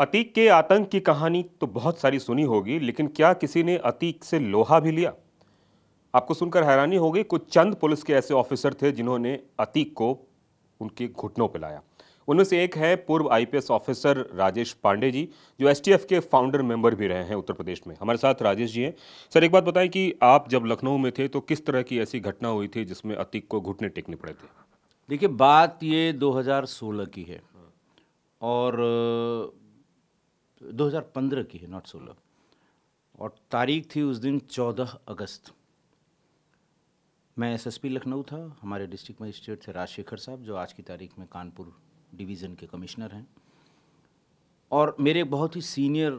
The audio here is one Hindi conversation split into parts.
अतीक के आतंक की कहानी तो बहुत सारी सुनी होगी लेकिन क्या किसी ने अतीक से लोहा भी लिया आपको सुनकर हैरानी होगी कुछ चंद पुलिस के ऐसे ऑफिसर थे जिन्होंने अतीक को उनके घुटनों पर लाया उनमें से एक है पूर्व आईपीएस ऑफिसर राजेश पांडे जी जो एसटीएफ के फाउंडर मेंबर भी रहे हैं उत्तर प्रदेश में हमारे साथ राजेश जी हैं सर एक बात बताएं कि आप जब लखनऊ में थे तो किस तरह की ऐसी घटना हुई थी जिसमें अतीक को घुटने टेकने पड़े थे देखिए बात ये 2016 की है और 2015 की है नॉट सोलह और तारीख थी उस दिन 14 अगस्त मैं एसएसपी लखनऊ था हमारे डिस्ट्रिक्ट मजिस्ट्रेट थे राजशेखर साहब जो आज की तारीख में कानपुर डिवीज़न के कमिश्नर हैं और मेरे बहुत ही सीनियर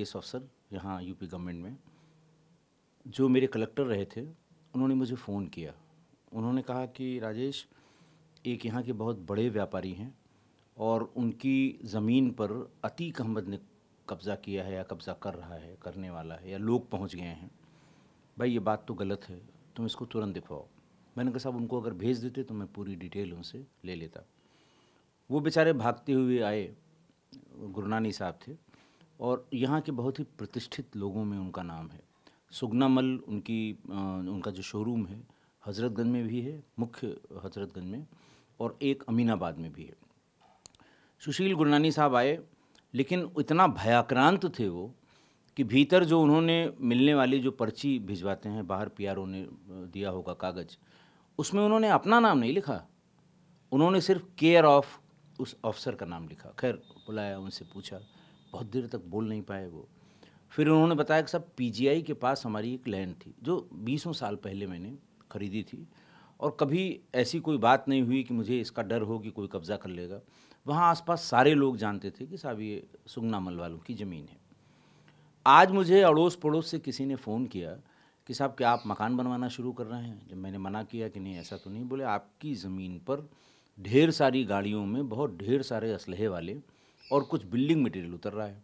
एस अफसर यहाँ यूपी गवर्नमेंट में जो मेरे कलेक्टर रहे थे उन्होंने मुझे फ़ोन किया उन्होंने कहा कि राजेश एक यहाँ के बहुत बड़े व्यापारी हैं और उनकी ज़मीन पर अतीक अहमद ने कब्ज़ा किया है या कब्ज़ा कर रहा है करने वाला है या लोग पहुंच गए हैं भाई ये बात तो गलत है तुम इसको तुरंत दिखाओ मैंने कहा साहब उनको अगर भेज देते तो मैं पूरी डिटेल उनसे ले लेता वो बेचारे भागते हुए आए गुरुनानी साहब थे और यहाँ के बहुत ही प्रतिष्ठित लोगों में उनका नाम है सुगना मल उनकी आ, उनका जो शोरूम है हज़रतगंज में भी है मुख्य हज़रतगंज में और एक अमीनाबाद में भी है सुशील गुरनानी साहब आए लेकिन इतना भयाक्रांत थे वो कि भीतर जो उन्होंने मिलने वाली जो पर्ची भिजवाते हैं बाहर पी ने दिया होगा कागज़ उसमें उन्होंने अपना नाम नहीं लिखा उन्होंने सिर्फ केयर ऑफ उस ऑफिसर का नाम लिखा खैर बुलाया उनसे पूछा बहुत देर तक बोल नहीं पाए वो फिर उन्होंने बताया कि सब पीजीआई के पास हमारी एक लैंड थी जो बीसों साल पहले मैंने खरीदी थी और कभी ऐसी कोई बात नहीं हुई कि मुझे इसका डर हो कि कोई कब्ज़ा कर लेगा वहाँ आसपास सारे लोग जानते थे कि साहब ये सुगनामल वालों की ज़मीन है आज मुझे अड़ोस पड़ोस से किसी ने फ़ोन किया कि साहब क्या आप मकान बनवाना शुरू कर रहे हैं जब मैंने मना किया कि नहीं ऐसा तो नहीं बोले आपकी ज़मीन पर ढेर सारी गाड़ियों में बहुत ढेर सारे असलहे वाले और कुछ बिल्डिंग मटेरियल उतर रहा है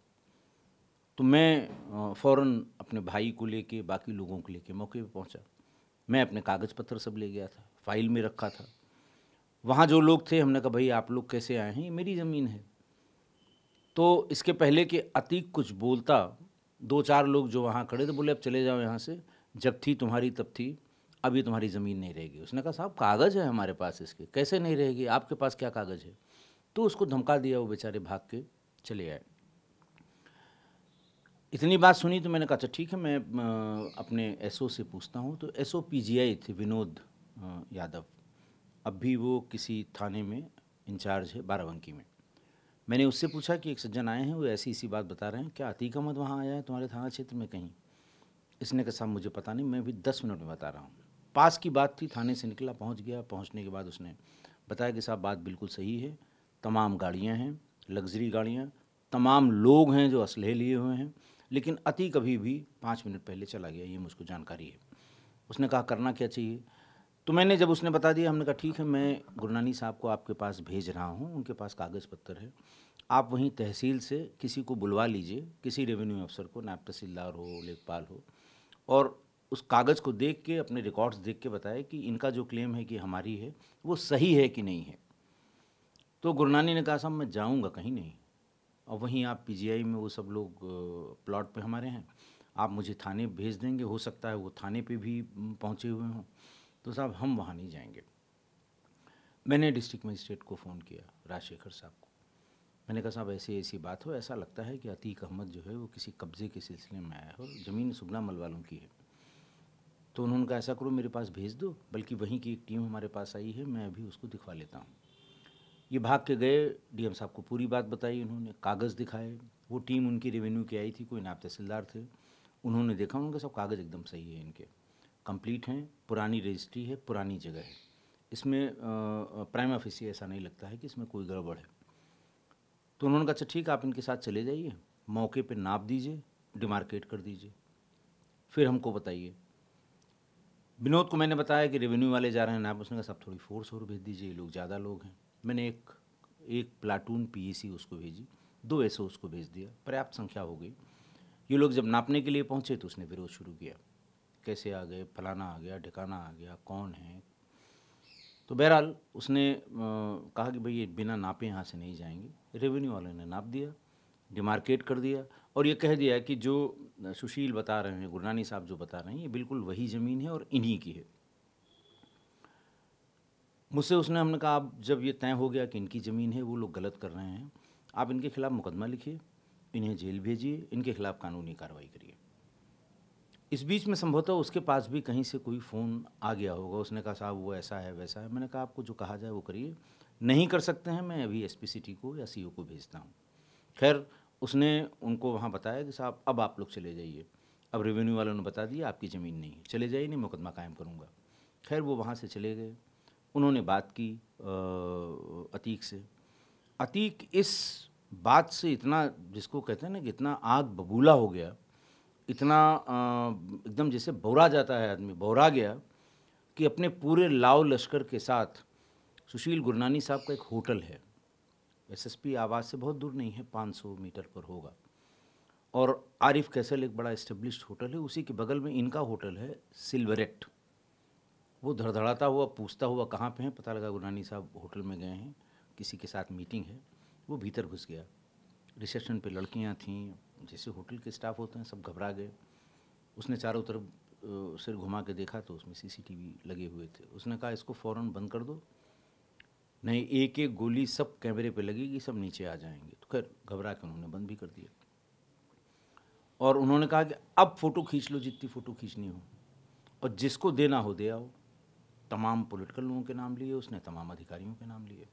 तो मैं फ़ौर अपने भाई को लेके बाकी लोगों को लेके मौके पर पहुंचा मैं अपने कागज़ पत्र सब ले गया था फाइल में रखा था वहाँ जो लोग थे हमने कहा भाई आप लोग कैसे आए हैं ये मेरी ज़मीन है तो इसके पहले कि अतीक कुछ बोलता दो चार लोग जो वहाँ खड़े थे बोले अब चले जाओ यहाँ से जब थी तुम्हारी तब थी अब ये तुम्हारी ज़मीन नहीं रहेगी उसने कहा साहब कागज़ है हमारे पास इसके कैसे नहीं रहेगी आपके पास क्या कागज़ है तो उसको धमका दिया वो बेचारे भाग के चले आए इतनी बात सुनी तो मैंने कहा अच्छा ठीक है मैं अपने एसओ से पूछता हूँ तो एसओ पीजीआई थे विनोद यादव अब भी वो किसी थाने में इंचार्ज है बाराबंकी में मैंने उससे पूछा कि एक सज्जन आए हैं वो ऐसी इसी बात बता रहे हैं क्या अतीक अहमद वहाँ आया है तुम्हारे थाना क्षेत्र में कहीं इसने कहा साहब मुझे पता नहीं मैं भी दस मिनट में बता रहा हूँ पास की बात थी थाने से निकला पहुँच गया पहुँचने के बाद उसने बताया कि साहब बात बिल्कुल सही है तमाम गाड़ियाँ हैं लग्जरी गाड़ियाँ तमाम लोग हैं जो असलहे लिए हुए हैं लेकिन अतीक अभी भी पाँच मिनट पहले चला गया ये मुझको जानकारी है उसने कहा करना क्या चाहिए तो मैंने जब उसने बता दिया हमने कहा ठीक है मैं गुरनानी साहब को आपके पास भेज रहा हूँ उनके पास कागज़ पत्र है आप वहीं तहसील से किसी को बुलवा लीजिए किसी रेवेन्यू अफसर को नायब तहसीलदार हो लेखपाल हो और उस कागज़ को देख के अपने रिकॉर्ड्स देख के बताए कि इनका जो क्लेम है कि हमारी है वो सही है कि नहीं है तो गुरनानी ने कहा साहब मैं जाऊँगा कहीं नहीं और वहीं आप पीजीआई में वो सब लोग प्लॉट पे हमारे हैं आप मुझे थाने भेज देंगे हो सकता है वो थाने पे भी पहुँचे हुए हों तो साहब हम वहाँ नहीं जाएंगे मैंने डिस्ट्रिक्ट मजिस्ट्रेट को फ़ोन किया राजशेखर साहब को मैंने कहा साहब ऐसी ऐसी बात हो ऐसा लगता है कि अतीक अहमद जो है वो किसी कब्ज़े के सिलसिले में आया हो ज़मीन सुगना मल वालों की है तो उन्होंने कहा ऐसा करो मेरे पास भेज दो बल्कि वहीं की एक टीम हमारे पास आई है मैं अभी उसको दिखवा लेता हूँ ये भाग के गए डी साहब को पूरी बात बताई उन्होंने कागज़ दिखाए वो टीम उनकी रेवेन्यू की आई थी कोई नायब तहसीलदार थे उन्होंने देखा उनका सब कागज़ एकदम सही है इनके कंप्लीट हैं पुरानी रजिस्ट्री है पुरानी जगह है इसमें प्राइम ऑफिस ऐसा नहीं लगता है कि इसमें कोई गड़बड़ है तो उन्होंने कहा अच्छा ठीक आप इनके साथ चले जाइए मौके पर नाप दीजिए डिमार्केट कर दीजिए फिर हमको बताइए विनोद को मैंने बताया कि रेवेन्यू वाले जा रहे हैं नाप उसने कहा सब थोड़ी फोर्स और भेज दीजिए ये लोग ज़्यादा लोग हैं मैंने एक एक प्लाटून पीएसी e उसको भेजी दो एसओ उसको भेज दिया पर्याप्त संख्या हो गई ये लोग जब नापने के लिए पहुँचे तो उसने विरोध शुरू किया कैसे आ गए फलाना आ गया ठिकाना आ गया कौन है तो बहरहाल उसने कहा कि भाई ये बिना नापे यहाँ से नहीं जाएंगे रेवेन्यू वाले ने नाप दिया डिमार्केट कर दिया और ये कह दिया कि जो सुशील बता रहे हैं गुरनानी साहब जो बता रहे हैं ये बिल्कुल वही ज़मीन है और इन्हीं की है मुझसे उसने हमने कहा आप जब ये तय हो गया कि इनकी ज़मीन है वो लोग गलत कर रहे हैं आप इनके खिलाफ़ मुकदमा लिखिए इन्हें जेल भेजिए इनके खिलाफ़ कानूनी कार्रवाई करिए इस बीच में संभवतः उसके पास भी कहीं से कोई फ़ोन आ गया होगा उसने कहा साहब वो ऐसा है वैसा है मैंने कहा आपको जो कहा जाए वो करिए नहीं कर सकते हैं मैं अभी एस पी को या सी e को भेजता हूँ खैर उसने उनको वहाँ बताया कि साहब अब आप लोग चले जाइए अब रेवेन्यू वालों ने बता दिया आपकी ज़मीन नहीं है चले जाइए नहीं मुकदमा कायम करूँगा खैर वो वहाँ से चले गए उन्होंने बात की अतीक से अतीक इस बात से इतना जिसको कहते हैं ना कि इतना आग बबूला हो गया इतना एकदम जैसे बौरा जाता है आदमी बौरा गया कि अपने पूरे लाव लश्कर के साथ सुशील गुरनानी साहब का एक होटल है एसएसपी आवाज़ से बहुत दूर नहीं है 500 मीटर पर होगा और आरिफ कैसल एक बड़ा इस्टेब्लिश होटल है उसी के बगल में इनका होटल है सिल्वरेट वो धड़धड़ाता हुआ पूछता हुआ कहाँ पे हैं पता लगा गुरनानी साहब होटल में गए हैं किसी के साथ मीटिंग है वो भीतर घुस गया रिसेप्शन पे लड़कियाँ थीं जैसे होटल के स्टाफ होते हैं सब घबरा गए उसने चारों तरफ सिर घुमा के देखा तो उसमें सीसीटीवी लगे हुए थे उसने कहा इसको फ़ौरन बंद कर दो नहीं एक एक गोली सब कैमरे पे लगेगी सब नीचे आ जाएंगे तो खैर घबरा के उन्होंने बंद भी कर दिया और उन्होंने कहा कि अब फ़ोटो खींच लो जितनी फ़ोटो खींचनी हो और जिसको देना हो दे आओ तमाम पॉलिटिकल लोगों के नाम लिए उसने तमाम अधिकारियों के नाम लिए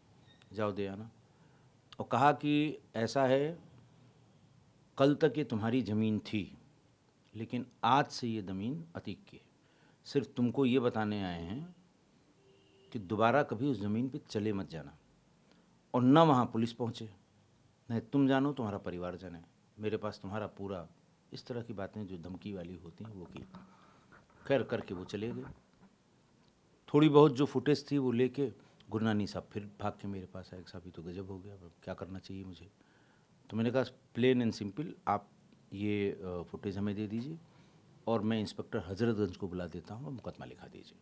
जाओ दे आना और कहा कि ऐसा है कल तक ये तुम्हारी ज़मीन थी लेकिन आज से ये ज़मीन अतीक की है सिर्फ तुमको ये बताने आए हैं कि दोबारा कभी उस ज़मीन पे चले मत जाना और ना वहाँ पुलिस पहुँचे नहीं तुम जानो तुम्हारा परिवार जाने मेरे पास तुम्हारा पूरा इस तरह की बातें जो धमकी वाली होती हैं वो की खैर करके वो चले गए थोड़ी बहुत जो फुटेज थी वो लेके गुरनानी साहब फिर भाग के मेरे पास आए साहब ये तो गजब हो गया क्या करना चाहिए मुझे तो मैंने कहा प्लेन एंड सिंपल आप ये फुटेज हमें दे दीजिए और मैं इंस्पेक्टर हजरतगंज को बुला देता हूँ और मुकदमा लिखा दीजिए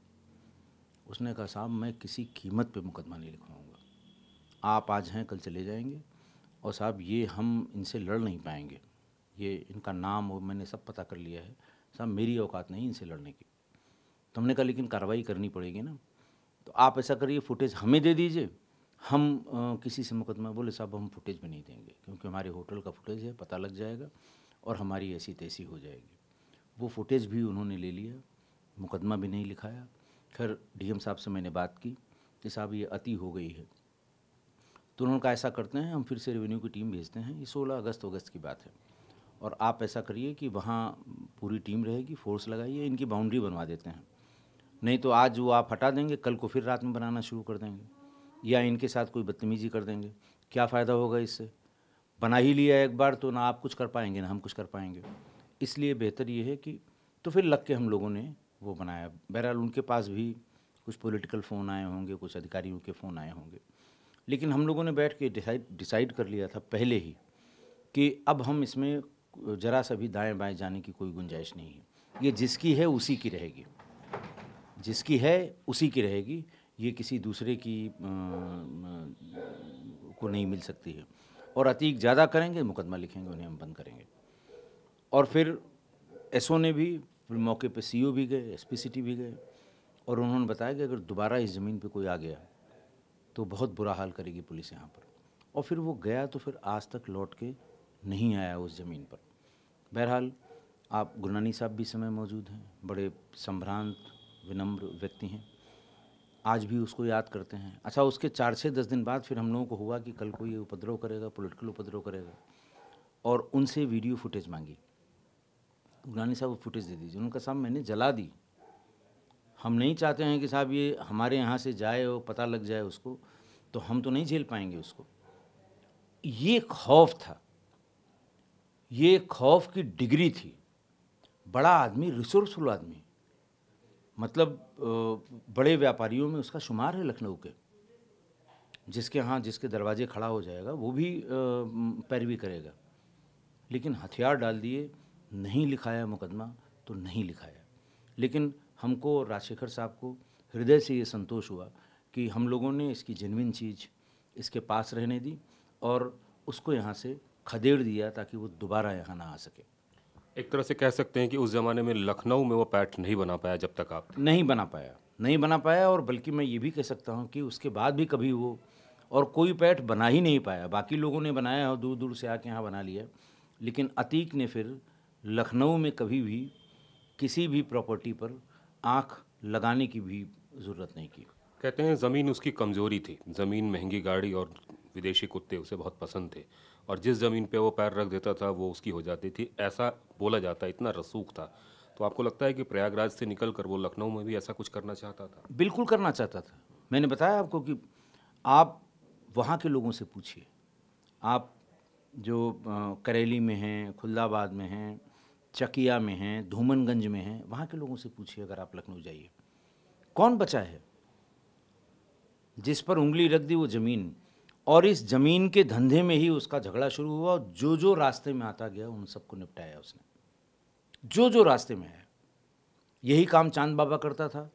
उसने कहा साहब मैं किसी कीमत पे मुकदमा नहीं लिखवाऊँगा आप आज हैं कल चले जाएंगे और साहब ये हम इनसे लड़ नहीं पाएंगे ये इनका नाम और मैंने सब पता कर लिया है साहब मेरी औकात नहीं इनसे लड़ने की तो हमने कहा लेकिन कार्रवाई करनी पड़ेगी ना तो आप ऐसा करिए फुटेज हमें दे दीजिए हम आ, किसी से मुकदमा बोले साहब हम फुटेज भी नहीं देंगे क्योंकि हमारे होटल का फुटेज है पता लग जाएगा और हमारी ऐसी तैसी हो जाएगी वो फुटेज भी उन्होंने ले लिया मुकदमा भी नहीं लिखाया खैर डी साहब से मैंने बात की कि साहब ये अति हो गई है तो उन्होंने कहा ऐसा करते हैं हम फिर से रेवेन्यू की टीम भेजते हैं ये सोलह अगस्त अगस्त की बात है और आप ऐसा करिए कि वहाँ पूरी टीम रहेगी फोर्स लगाइए इनकी बाउंड्री बनवा देते हैं नहीं तो आज वो आप हटा देंगे कल को फिर रात में बनाना शुरू कर देंगे या इनके साथ कोई बदतमीजी कर देंगे क्या फ़ायदा होगा इससे बना ही लिया एक बार तो ना आप कुछ कर पाएंगे ना हम कुछ कर पाएंगे इसलिए बेहतर ये है कि तो फिर लग के हम लोगों ने वो बनाया बहरहाल उनके पास भी कुछ पॉलिटिकल फ़ोन आए होंगे कुछ अधिकारियों के फ़ोन आए होंगे लेकिन हम लोगों ने बैठ के डिसाइड डिसाइड कर लिया था पहले ही कि अब हम इसमें ज़रा सा भी दाएँ बाएँ जाने की कोई गुंजाइश नहीं है ये जिसकी है उसी की रहेगी जिसकी है उसी की रहेगी ये किसी दूसरे की को नहीं मिल सकती है और अतीक ज़्यादा करेंगे मुकदमा लिखेंगे उन्हें हम बंद करेंगे और फिर एसओ ने भी फिर मौके पे सीओ भी गए एसपीसीटी भी गए और उन्होंने बताया कि अगर दोबारा इस ज़मीन पे कोई आ गया तो बहुत बुरा हाल करेगी पुलिस यहाँ पर और फिर वो गया तो फिर आज तक लौट के नहीं आया उस ज़मीन पर बहरहाल आप गुरनानी साहब भी समय मौजूद हैं बड़े संभ्रांत विनम्र व्यक्ति हैं आज भी उसको याद करते हैं अच्छा उसके चार छः दस दिन बाद फिर हम लोगों को हुआ कि कल को ये उपद्रव करेगा पॉलिटिकल उपद्रव करेगा और उनसे वीडियो फुटेज मांगी गुलानी साहब वो फुटेज दे दीजिए उनका साहब मैंने जला दी हम नहीं चाहते हैं कि साहब ये हमारे यहाँ से जाए और पता लग जाए उसको तो हम तो नहीं झेल पाएंगे उसको ये खौफ था ये खौफ की डिग्री थी बड़ा आदमी रिसोर्सफुल आदमी मतलब बड़े व्यापारियों में उसका शुमार है लखनऊ के जिसके यहाँ जिसके दरवाजे खड़ा हो जाएगा वो भी पैरवी करेगा लेकिन हथियार डाल दिए नहीं लिखाया मुकदमा तो नहीं लिखाया लेकिन हमको राजशेखर साहब को हृदय से ये संतोष हुआ कि हम लोगों ने इसकी जेनविन चीज़ इसके पास रहने दी और उसको यहाँ से खदेड़ दिया ताकि वो दोबारा यहाँ ना आ सके एक तरह से कह सकते हैं कि उस ज़माने में लखनऊ में वो पैट नहीं बना पाया जब तक आप नहीं बना पाया नहीं बना पाया और बल्कि मैं ये भी कह सकता हूँ कि उसके बाद भी कभी वो और कोई पैट बना ही नहीं पाया बाकी लोगों ने बनाया और दूर दूर से आके यहाँ बना लिया लेकिन अतीक ने फिर लखनऊ में कभी भी किसी भी प्रॉपर्टी पर आँख लगाने की भी ज़रूरत नहीं की कहते हैं ज़मीन उसकी कमज़ोरी थी ज़मीन महंगी गाड़ी और विदेशी कुत्ते उसे बहुत पसंद थे और जिस ज़मीन पे वो पैर रख देता था वो उसकी हो जाती थी ऐसा बोला जाता इतना रसूख था तो आपको लगता है कि प्रयागराज से निकल कर वो लखनऊ में भी ऐसा कुछ करना चाहता था बिल्कुल करना चाहता था मैंने बताया आपको कि आप वहाँ के लोगों से पूछिए आप जो करेली में हैं खुल्दाबाद में हैं चकिया में हैं धूमनगंज में हैं वहाँ के लोगों से पूछिए अगर आप लखनऊ जाइए कौन बचा है जिस पर उंगली रख दी वो ज़मीन और इस ज़मीन के धंधे में ही उसका झगड़ा शुरू हुआ और जो जो रास्ते में आता गया उन सबको निपटाया उसने जो जो रास्ते में आया यही काम चांद बाबा करता था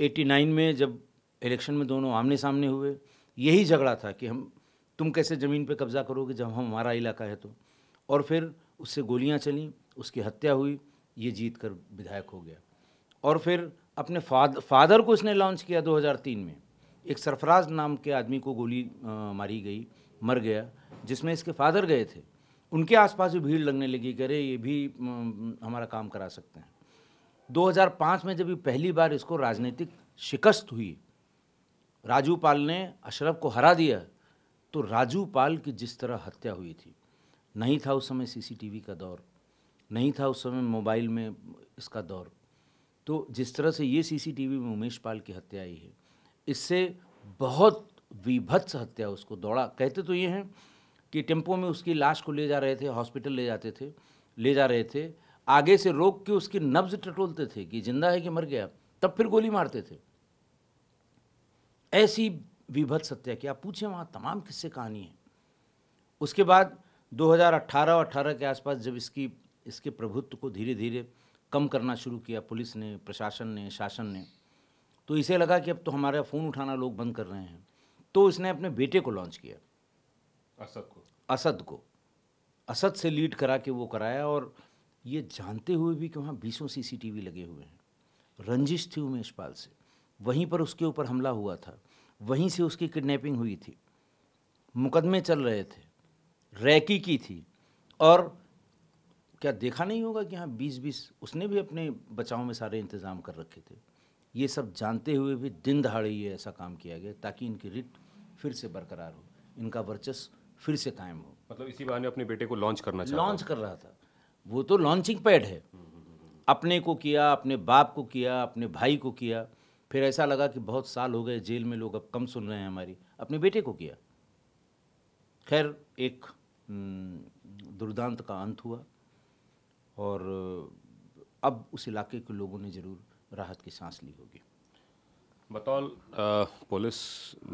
89 में जब इलेक्शन में दोनों आमने सामने हुए यही झगड़ा था कि हम तुम कैसे ज़मीन पे कब्ज़ा करोगे जब हम हमारा इलाका है तो और फिर उससे गोलियां चलें उसकी हत्या हुई ये जीत कर विधायक हो गया और फिर अपने फाद, फादर को इसने लॉन्च किया 2003 में एक सरफराज नाम के आदमी को गोली मारी गई मर गया जिसमें इसके फादर गए थे उनके आसपास भी भीड़ लगने लगी कि अरे ये भी हमारा काम करा सकते हैं 2005 में जब पहली बार इसको राजनीतिक शिकस्त हुई राजू पाल ने अशरफ को हरा दिया तो राजू पाल की जिस तरह हत्या हुई थी नहीं था उस समय सीसीटीवी का दौर नहीं था उस समय मोबाइल में इसका दौर तो जिस तरह से ये सीसीटीवी में उमेश पाल की हत्या आई है इससे बहुत विभत्स हत्या उसको दौड़ा कहते तो ये हैं कि टेम्पो में उसकी लाश को ले जा रहे थे हॉस्पिटल ले जाते थे ले जा रहे थे आगे से रोक के उसकी नब्ज टटोलते थे कि जिंदा है कि मर गया तब फिर गोली मारते थे ऐसी विभत्स हत्या की आप पूछें वहाँ तमाम किस्से कहानी है उसके बाद 2018 और 18 के आसपास जब इसकी इसके प्रभुत्व को धीरे धीरे कम करना शुरू किया पुलिस ने प्रशासन ने शासन ने तो इसे लगा कि अब तो हमारा फ़ोन उठाना लोग बंद कर रहे हैं तो इसने अपने बेटे को लॉन्च किया असद को असद को असद से लीड करा के वो कराया और ये जानते हुए भी कि वहाँ बीसों सीसीटीवी लगे हुए हैं रंजिश थी उमेश पाल से वहीं पर उसके ऊपर हमला हुआ था वहीं से उसकी किडनैपिंग हुई थी मुकदमे चल रहे थे रैकी की थी और क्या देखा नहीं होगा कि हाँ बीस बीस उसने भी अपने बचाव में सारे इंतज़ाम कर रखे थे ये सब जानते हुए भी दिन दहाड़े ये ऐसा काम किया गया ताकि इनकी रिट फिर से बरकरार हो इनका वर्चस्व फिर से कायम हो मतलब इसी बहाने अपने बेटे को लॉन्च करना चाहिए लॉन्च कर रहा था वो तो लॉन्चिंग पैड है हम्म, हम्म, हम्म, अपने को किया अपने बाप को किया अपने भाई को किया फिर ऐसा लगा कि बहुत साल हो गए जेल में लोग अब कम सुन रहे हैं हमारी अपने बेटे को किया खैर एक दुर्दांत का अंत हुआ और अब उस इलाके के लोगों ने ज़रूर राहत की सांस ली होगी बतौल पुलिस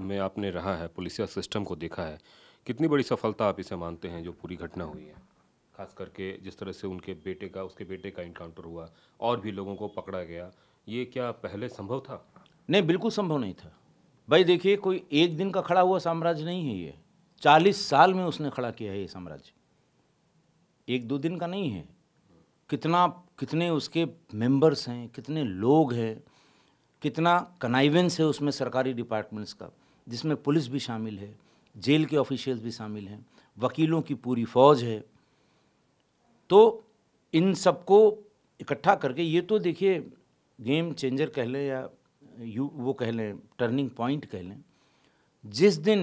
में आपने रहा है पुलिसिया सिस्टम को देखा है कितनी बड़ी सफलता आप इसे मानते हैं जो पूरी घटना हुई है खास करके जिस तरह से उनके बेटे का उसके बेटे का इनकाउंटर हुआ और भी लोगों को पकड़ा गया ये क्या पहले संभव था नहीं बिल्कुल संभव नहीं था भाई देखिए कोई एक दिन का खड़ा हुआ साम्राज्य नहीं है ये चालीस साल में उसने खड़ा किया है ये साम्राज्य एक दो दिन का नहीं है कितना कितने उसके मेंबर्स हैं कितने लोग हैं कितना कनाइवेंस है उसमें सरकारी डिपार्टमेंट्स का जिसमें पुलिस भी शामिल है जेल के ऑफिशियल्स भी शामिल हैं वकीलों की पूरी फौज है तो इन सबको इकट्ठा करके ये तो देखिए गेम चेंजर कह लें या यू वो कह लें टर्निंग पॉइंट कह लें जिस दिन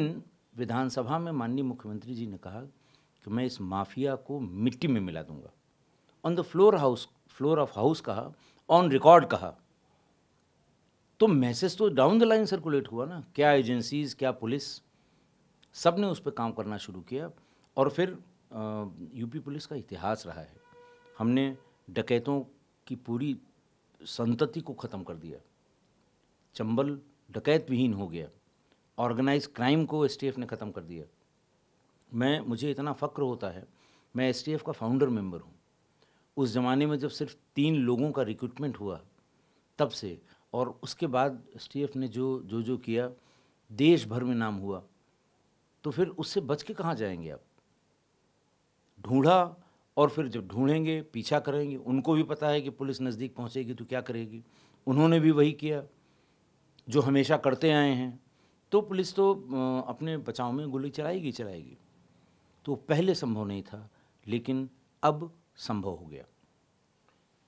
विधानसभा में माननीय मुख्यमंत्री जी ने कहा कि मैं इस माफिया को मिट्टी में मिला दूंगा on the floor house floor of house कहा ऑन रिकॉर्ड कहा तो मैसेज तो डाउन द लाइन सर्कुलेट हुआ ना क्या एजेंसीज क्या पुलिस सब ने उस पर काम करना शुरू किया और फिर यूपी पुलिस का इतिहास रहा है हमने डकैतों की पूरी संतति को ख़त्म कर दिया चंबल डकैत विहीन हो गया ऑर्गेनाइज क्राइम को एस ने ख़त्म कर दिया मैं मुझे इतना फ़क्र होता है मैं एस का फाउंडर मेंबर हूँ उस ज़माने में जब सिर्फ तीन लोगों का रिक्रूटमेंट हुआ तब से और उसके बाद एस ने जो जो जो किया देश भर में नाम हुआ तो फिर उससे बच के कहाँ जाएंगे आप ढूंढा और फिर जब ढूंढेंगे पीछा करेंगे उनको भी पता है कि पुलिस नज़दीक पहुँचेगी तो क्या करेगी उन्होंने भी वही किया जो हमेशा करते आए हैं तो पुलिस तो अपने बचाव में गोली चलाएगी चलाएगी तो पहले संभव नहीं था लेकिन अब संभव हो गया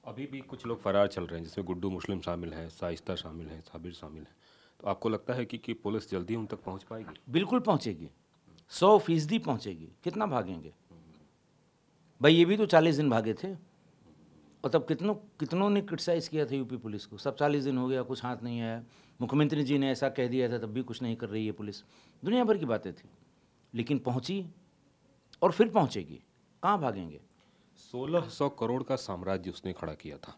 अभी भी कुछ लोग फरार चल रहे हैं जिसमें गुड्डू मुस्लिम शामिल है साइस्ता शामिल है साबिर शामिल है तो आपको लगता है कि, कि पुलिस जल्दी उन तक पहुंच पाएगी बिल्कुल पहुंचेगी सौ फीसदी पहुँचेगी कितना भागेंगे भाई ये भी तो चालीस दिन भागे थे और तब कितनों कितनों ने क्रिटिसाइज़ किया था यूपी पुलिस को सब चालीस दिन हो गया कुछ हाथ नहीं आया मुख्यमंत्री जी ने ऐसा कह दिया था तब भी कुछ नहीं कर रही है पुलिस दुनिया भर की बातें थी लेकिन पहुंची और फिर पहुंचेगी कहाँ भागेंगे 1600 करोड़ का साम्राज्य उसने खड़ा किया था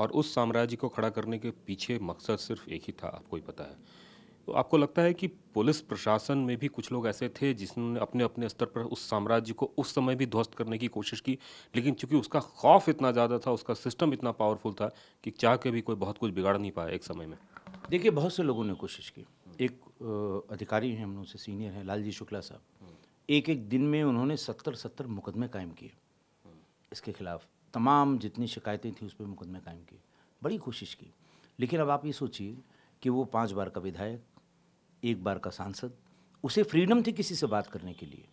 और उस साम्राज्य को खड़ा करने के पीछे मकसद सिर्फ एक ही था आपको ही पता है तो आपको लगता है कि पुलिस प्रशासन में भी कुछ लोग ऐसे थे जिसने अपने अपने स्तर पर उस साम्राज्य को उस समय भी ध्वस्त करने की कोशिश की लेकिन चूंकि उसका खौफ इतना ज़्यादा था उसका सिस्टम इतना पावरफुल था कि चाह के भी कोई बहुत कुछ बिगाड़ नहीं पाया एक समय में देखिए बहुत से लोगों ने कोशिश की एक अधिकारी हैं हम उनसे सीनियर हैं लालजी शुक्ला साहब एक एक दिन में उन्होंने सत्तर सत्तर मुकदमे कायम किए इसके खिलाफ तमाम जितनी शिकायतें थी उस पर मुकदमे कायम किए बड़ी कोशिश की लेकिन अब आप ये सोचिए कि वो पाँच बार का विधायक एक बार का सांसद उसे फ्रीडम थी किसी से बात करने के लिए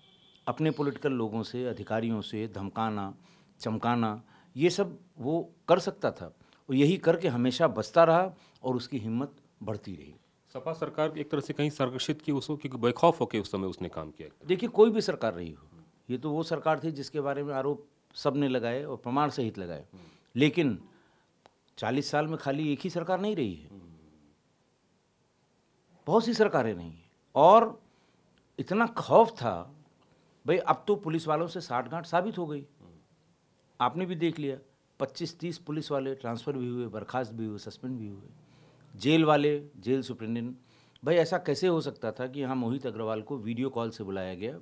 अपने पॉलिटिकल लोगों से अधिकारियों से धमकाना चमकाना ये सब वो कर सकता था और यही करके हमेशा बचता रहा और उसकी हिम्मत बढ़ती रही सपा सरकार एक तरह से कहीं संरक्षित की उसको क्योंकि बेखौफ होकर उस समय उसने काम किया देखिए कोई भी सरकार रही हो ये तो वो सरकार थी जिसके बारे में आरोप सब ने लगाए और प्रमाण सहित लगाए लेकिन चालीस साल में खाली एक ही सरकार नहीं रही है बहुत सी सरकारें नहीं और इतना खौफ था भाई अब तो पुलिस वालों से साठगांठ साबित हो गई आपने भी देख लिया पच्चीस तीस पुलिस वाले ट्रांसफ़र भी हुए बर्खास्त भी हुए सस्पेंड भी हुए जेल वाले जेल सुप्रिंटेंडेंट भाई ऐसा कैसे हो सकता था कि यहाँ मोहित अग्रवाल को वीडियो कॉल से बुलाया गया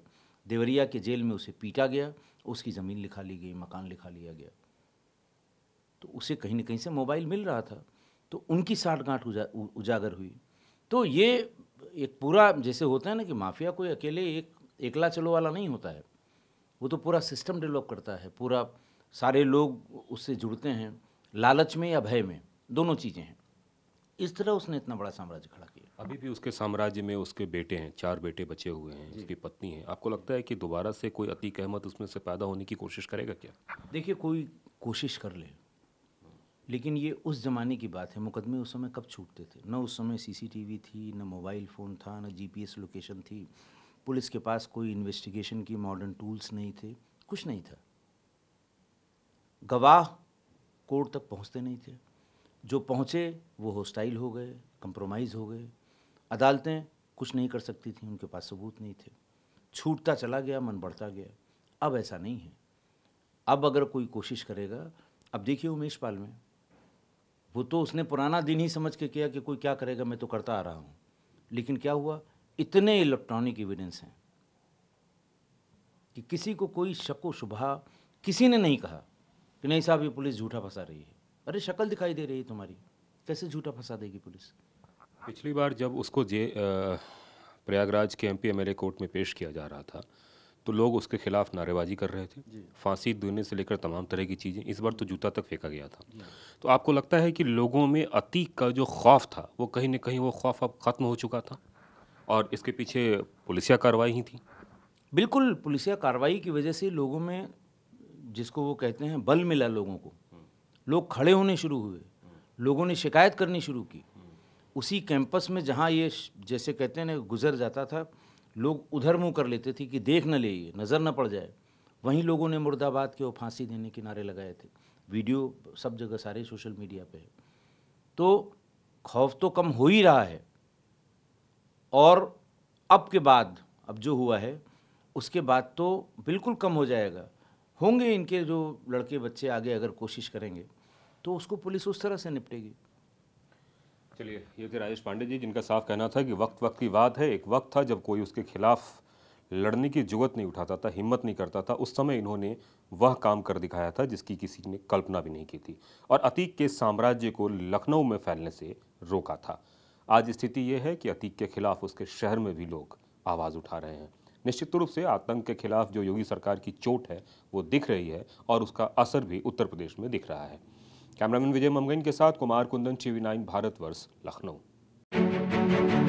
देवरिया के जेल में उसे पीटा गया उसकी ज़मीन लिखा ली गई मकान लिखा लिया गया तो उसे कहीं ना कहीं से मोबाइल मिल रहा था तो उनकी साठगांठ उजा, उजागर हुई तो ये एक पूरा जैसे होता है ना कि माफिया कोई अकेले एक एकला चलो वाला नहीं होता है वो तो पूरा सिस्टम डेवलप करता है पूरा सारे लोग उससे जुड़ते हैं लालच में या भय में दोनों चीज़ें हैं इस तरह उसने इतना बड़ा साम्राज्य खड़ा किया अभी भी उसके साम्राज्य में उसके बेटे हैं चार बेटे बचे हुए हैं उसकी पत्नी है आपको लगता है कि दोबारा से कोई अतीक अहमद उसमें से पैदा होने की कोशिश करेगा क्या देखिए कोई कोशिश कर ले लेकिन ये उस ज़माने की बात है मुकदमे उस समय कब छूटते थे न उस समय सीसीटीवी थी न मोबाइल फ़ोन था ना जीपीएस लोकेशन थी पुलिस के पास कोई इन्वेस्टिगेशन की मॉडर्न टूल्स नहीं थे कुछ नहीं था गवाह कोर्ट तक पहुंचते नहीं थे जो पहुंचे वो होस्टाइल हो गए कंप्रोमाइज़ हो गए अदालतें कुछ नहीं कर सकती थी उनके पास सबूत नहीं थे छूटता चला गया मन बढ़ता गया अब ऐसा नहीं है अब अगर कोई कोशिश करेगा अब देखिए उमेश पाल में वो तो उसने पुराना दिन ही समझ के किया कि कोई क्या करेगा मैं तो करता आ रहा हूँ लेकिन क्या हुआ इतने इलेक्ट्रॉनिक एविडेंस हैं कि किसी को कोई शको शुभा किसी ने नहीं कहा कि नहीं साहब ये पुलिस झूठा फंसा रही है अरे शक्ल दिखाई दे रही है तुम्हारी कैसे झूठा फंसा देगी पुलिस पिछली बार जब उसको जे प्रयागराज के एमपी एमएलए कोर्ट में पेश किया जा रहा था तो लोग उसके खिलाफ नारेबाजी कर रहे थे फांसी देने से लेकर तमाम तरह की चीज़ें इस बार तो जूता तक फेंका गया था तो आपको लगता है कि लोगों में अतीक का जो खौफ था वो कहीं ना कहीं वो खौफ अब ख़त्म हो चुका था और इसके पीछे पुलिसिया कार्रवाई ही थी बिल्कुल पुलिसिया कार्रवाई की वजह से लोगों में जिसको वो कहते हैं बल मिला लोगों को हम्म। लोग खड़े होने शुरू हुए हम्म। लोगों ने शिकायत करनी शुरू की उसी कैंपस में जहाँ ये जैसे कहते हैं ना गुजर जाता था लोग उधर मुंह कर लेते थे कि देख न ले नज़र न पड़ जाए वहीं लोगों ने मुर्दाबाद के वो फांसी देने के नारे लगाए थे वीडियो सब जगह सारे सोशल मीडिया पे है तो खौफ तो कम हो ही रहा है और अब के बाद अब जो हुआ है उसके बाद तो बिल्कुल कम हो जाएगा होंगे इनके जो लड़के बच्चे आगे अगर कोशिश करेंगे तो उसको पुलिस उस तरह से निपटेगी चलिए ये थे राजेश पांडे जी जिनका साफ कहना था कि वक्त वक्त की बात है एक वक्त था जब कोई उसके खिलाफ लड़ने की जुगत नहीं उठाता था हिम्मत नहीं करता था उस समय इन्होंने वह काम कर दिखाया था जिसकी किसी ने कल्पना भी नहीं की थी और अतीक के साम्राज्य को लखनऊ में फैलने से रोका था आज स्थिति यह है कि अतीक के खिलाफ उसके शहर में भी लोग आवाज़ उठा रहे हैं निश्चित रूप से आतंक के खिलाफ जो योगी सरकार की चोट है वो दिख रही है और उसका असर भी उत्तर प्रदेश में दिख रहा है कैमरामैन विजय ममगन के साथ कुमार कुंदन टीवी नाइन भारतवर्ष लखनऊ